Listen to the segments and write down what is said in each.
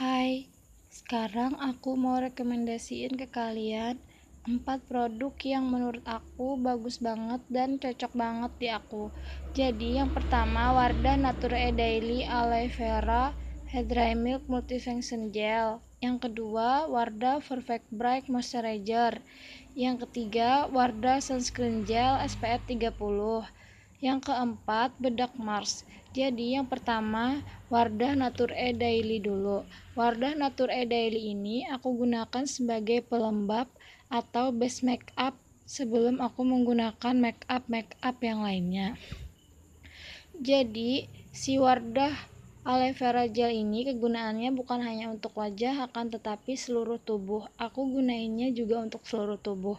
Hai, sekarang aku mau rekomendasiin ke kalian 4 produk yang menurut aku bagus banget dan cocok banget di aku. Jadi yang pertama Wardah Nature Daily Aloe Vera Head Dry Milk Multifunction Gel. Yang kedua Wardah Perfect Bright Moisturizer. Yang ketiga Wardah Sunscreen Gel SPF 30. Yang keempat, bedak Mars. Jadi yang pertama, Wardah Natur E Daily dulu. Wardah Natur E Daily ini aku gunakan sebagai pelembab atau base make up sebelum aku menggunakan make up make up yang lainnya. Jadi, si Wardah Aloe vera gel ini kegunaannya bukan hanya untuk wajah akan tetapi seluruh tubuh. Aku gunainnya juga untuk seluruh tubuh.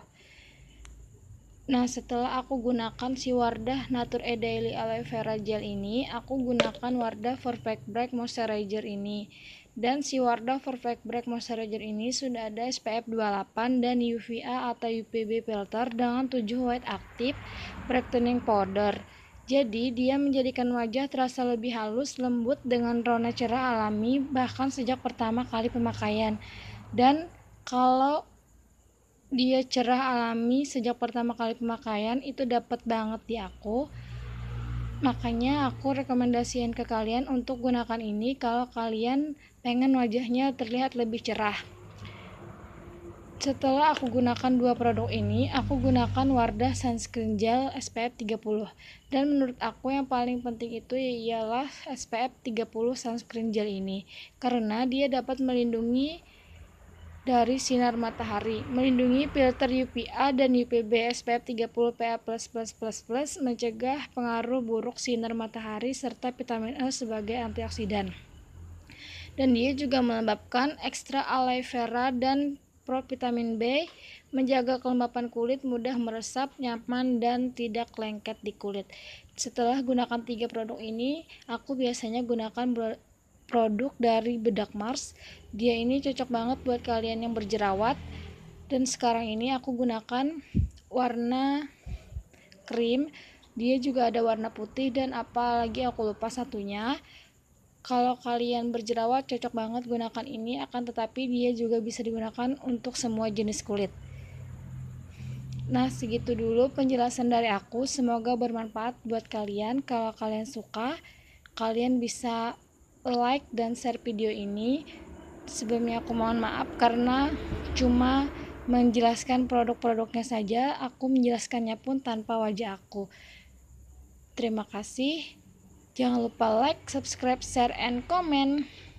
Nah, setelah aku gunakan si Wardah Nature E Daily Aloe Vera Gel ini, aku gunakan Wardah Perfect Break Moisturizer ini. Dan si Wardah Perfect Break Moisturizer ini sudah ada SPF 28 dan UVA atau UPB filter dengan 7 white aktif brightening powder. Jadi, dia menjadikan wajah terasa lebih halus, lembut dengan rona cerah alami bahkan sejak pertama kali pemakaian. Dan kalau dia cerah alami sejak pertama kali pemakaian itu dapat banget di aku makanya aku rekomendasiin ke kalian untuk gunakan ini kalau kalian pengen wajahnya terlihat lebih cerah setelah aku gunakan dua produk ini, aku gunakan Wardah Sunscreen Gel SPF 30. Dan menurut aku yang paling penting itu ialah SPF 30 Sunscreen Gel ini. Karena dia dapat melindungi dari sinar matahari, melindungi filter UPA dan UPB SPF 30 PA++++, mencegah pengaruh buruk sinar matahari serta vitamin E sebagai antioksidan. Dan dia juga melembabkan ekstra aloe vera dan provitamin B, menjaga kelembapan kulit, mudah meresap, nyaman, dan tidak lengket di kulit. Setelah gunakan tiga produk ini, aku biasanya gunakan produk dari bedak Mars. Dia ini cocok banget buat kalian yang berjerawat. Dan sekarang ini aku gunakan warna krim. Dia juga ada warna putih dan apalagi aku lupa satunya. Kalau kalian berjerawat cocok banget gunakan ini akan tetapi dia juga bisa digunakan untuk semua jenis kulit. Nah, segitu dulu penjelasan dari aku. Semoga bermanfaat buat kalian. Kalau kalian suka, kalian bisa like dan share video ini. Sebelumnya aku mohon maaf karena cuma menjelaskan produk-produknya saja, aku menjelaskannya pun tanpa wajah aku. Terima kasih. Jangan lupa like, subscribe, share, and comment.